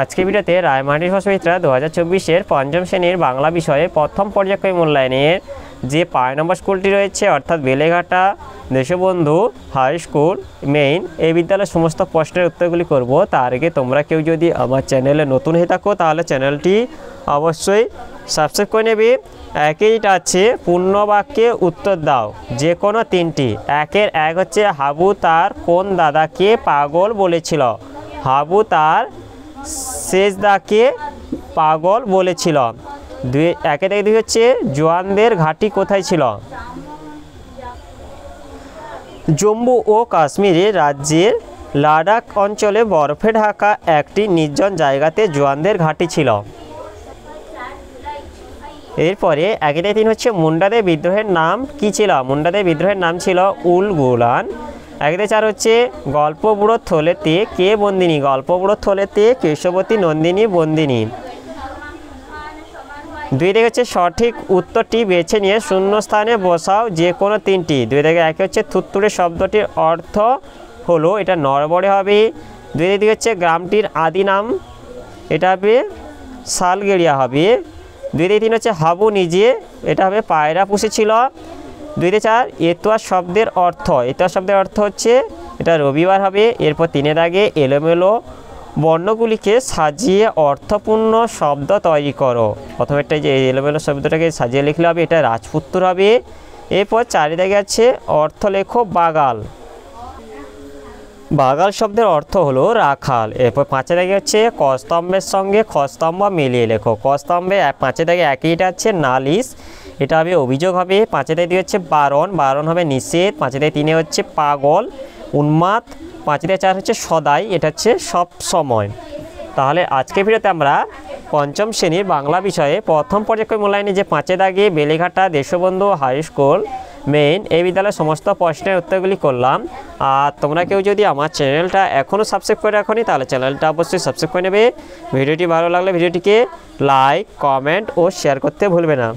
আজকে ভিডিওতে রায়মাটির হসমিত্রা দু হাজার চব্বিশের পঞ্চম শ্রেণীর বাংলা বিষয়ে প্রথম পর্যায়ক্রমিক মূল্যায়নের যে পাঁচ নম্বর স্কুলটি রয়েছে অর্থাৎ Beleghata Deshbandhu high school main এই বিদ্যালয়ের সমস্ত প্রশ্নের উত্তরগুলি করব তার আগে তোমরা কেউ যদি আমার চ্যানেলে নতুন হয়ে থাকো তাহলে চ্যানেলটি অবশ্যই সাবস্ক্রাইব করে নেবে একইটা আছে পূর্ণবাক্যে উত্তর দাও যে কোনো তিনটি একের এক হচ্ছে হাবু তার কোন দাদাকে পাগল বলেছিল হাবু তার সেজদাকে পাগল বলেছিল দুই একে থেকে দুই হচ্ছে জোয়ানদের ঘাঁটি কোথায় ছিল জম্মু ও কাশ্মীরের রাজ্যের লাডাখ অঞ্চলে বরফে ঢাকা একটি নির্জন জায়গাতে জোয়ানদের ঘাঁটি ছিল এরপরে একে থেকে তিন হচ্ছে মুন্ডাদের বিদ্রোহের নাম কি ছিল মুন্ডাদের বিদ্রোহের নাম ছিল উল গুলান একদে চার হচ্ছে গল্প বুড়ো থলেতে কে বন্দিনী গল্প বুড়ো থলেতে কেশবতী নন্দিনী বন্দিনী দুই দিকে হচ্ছে সঠিক উত্তরটি বেছে নিয়ে শূন্য স্থানে বসাও যে কোনো তিনটি দুই থেকে একে হচ্ছে থুত্তুরে শব্দটির অর্থ হলো এটা নরবরে হবে দুই দিকে হচ্ছে গ্রামটির আদি নাম এটা হবে শালগেরিয়া হবে দুই দিকে তিন হচ্ছে হাবু নিজে এটা হবে পায়রা পুষেছিল দুইতে চার এতোয়া শব্দের অর্থ এতোয়া শব্দের অর্থ হচ্ছে এটা রবিবার হবে এরপর তিনের আগে এলোমেলো বর্ণগুলিকে সাজিয়ে অর্থপূর্ণ শব্দ তৈরি করো প্রথমে একটা যে এলোমেলো শব্দটাকে সাজিয়ে লিখলে হবে এটা রাজপুত্র হবে এরপর চারিদিকে আছে অর্থ লেখো বাগাল বাগাল শব্দের অর্থ হলো রাখাল এরপর পাঁচে দাগে হচ্ছে কস্তম্ভের সঙ্গে খস্তম্ভ মিলিয়ে লেখো কস্তম্ভে পাঁচে দাগে একই এটা হচ্ছে নালিশ এটা হবে অভিযোগ হবে পাঁচে দাগে দিয়ে হচ্ছে বারণ বারণ হবে নিষেধ পাঁচে দাগে তিনে হচ্ছে পাগল উন্মাদ পাঁচে দাগে চার হচ্ছে সদাই এটা হচ্ছে সব সময় তাহলে আজকে ভিডিওতে আমরা পঞ্চম শ্রেণীর বাংলা বিষয়ে প্রথম পর্যায়ক্রম মূল্যায়নে যে পাঁচে দাগে Beleghata Deshbandhu high school main এই বিদ্যালয়ের সমস্ত প্রশ্নের উত্তরগুলি করলাম আর তোমরা কেউ যদি আমার চ্যানেলটা এখনও সাবস্ক্রাইব করে রাখনি তাহলে চ্যানেলটা অবশ্যই সাবস্ক্রাইব করে নেবে ভিডিওটি ভালো লাগলে ভিডিওটিকে লাইক কমেন্ট ও শেয়ার করতে ভুলবে না